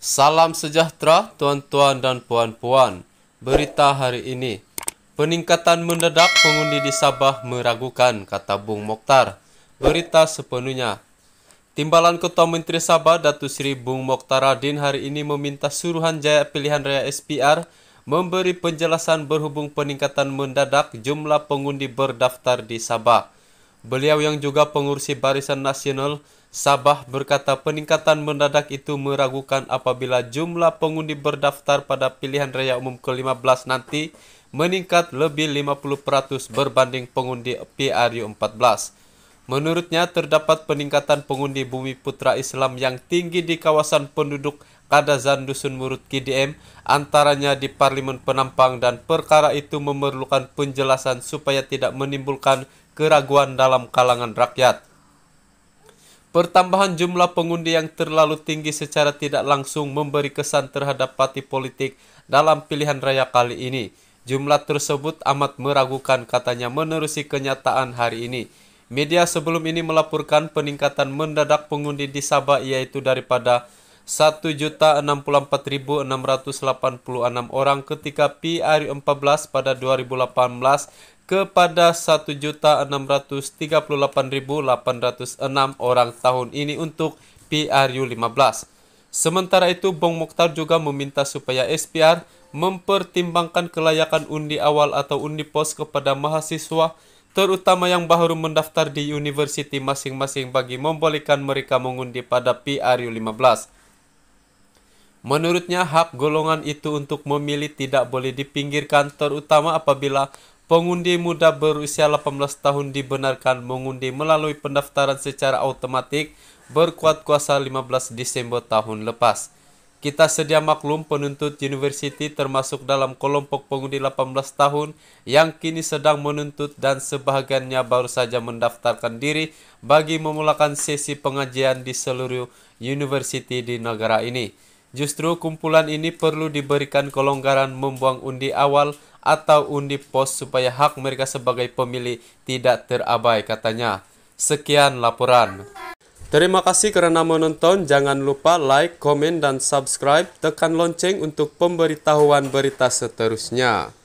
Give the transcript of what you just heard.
Salam sejahtera tuan-tuan dan puan-puan. Berita hari ini. Peningkatan mendadak pengundi di Sabah meragukan, kata Bung Mokhtar. Berita sepenuhnya. Timbalan Ketua Menteri Sabah Datu Sri Bung Mokhtar Radin hari ini meminta suruhan jaya pilihan raya SPR memberi penjelasan berhubung peningkatan mendadak jumlah pengundi berdaftar di Sabah. Beliau yang juga pengurusi Barisan Nasional Sabah berkata peningkatan mendadak itu meragukan apabila jumlah pengundi berdaftar pada pilihan raya umum ke-15 nanti meningkat lebih 50% berbanding pengundi PRU 14. Menurutnya, terdapat peningkatan pengundi bumi putra Islam yang tinggi di kawasan penduduk Kadazan Dusun Murut KDM, antaranya di Parlimen Penampang dan perkara itu memerlukan penjelasan supaya tidak menimbulkan keraguan dalam kalangan rakyat. Pertambahan jumlah pengundi yang terlalu tinggi secara tidak langsung memberi kesan terhadap parti politik dalam pilihan raya kali ini. Jumlah tersebut amat meragukan katanya menerusi kenyataan hari ini. Media sebelum ini melaporkan peningkatan mendadak pengundi di Sabah yaitu daripada 1.064.686 orang ketika PRU 14 pada 2018 kepada 1.638.806 orang tahun ini untuk PRU 15. Sementara itu, Bong Mokhtar juga meminta supaya SPR mempertimbangkan kelayakan undi awal atau undi pos kepada mahasiswa terutama yang baru mendaftar di universiti masing-masing bagi membolehkan mereka mengundi pada PRU 15. Menurutnya, hak golongan itu untuk memilih tidak boleh dipinggirkan terutama apabila pengundi muda berusia 18 tahun dibenarkan mengundi melalui pendaftaran secara otomatik berkuat kuasa 15 Desember tahun lepas. Kita sedia maklum penuntut universiti termasuk dalam kelompok pengundi 18 tahun yang kini sedang menuntut dan sebahagiannya baru saja mendaftarkan diri bagi memulakan sesi pengajian di seluruh universiti di negara ini. Justru kumpulan ini perlu diberikan kelonggaran membuang undi awal atau undi pos supaya hak mereka sebagai pemilih tidak terabai katanya. Sekian laporan. Terima kasih karena menonton. Jangan lupa like, komen, dan subscribe. Tekan lonceng untuk pemberitahuan berita seterusnya.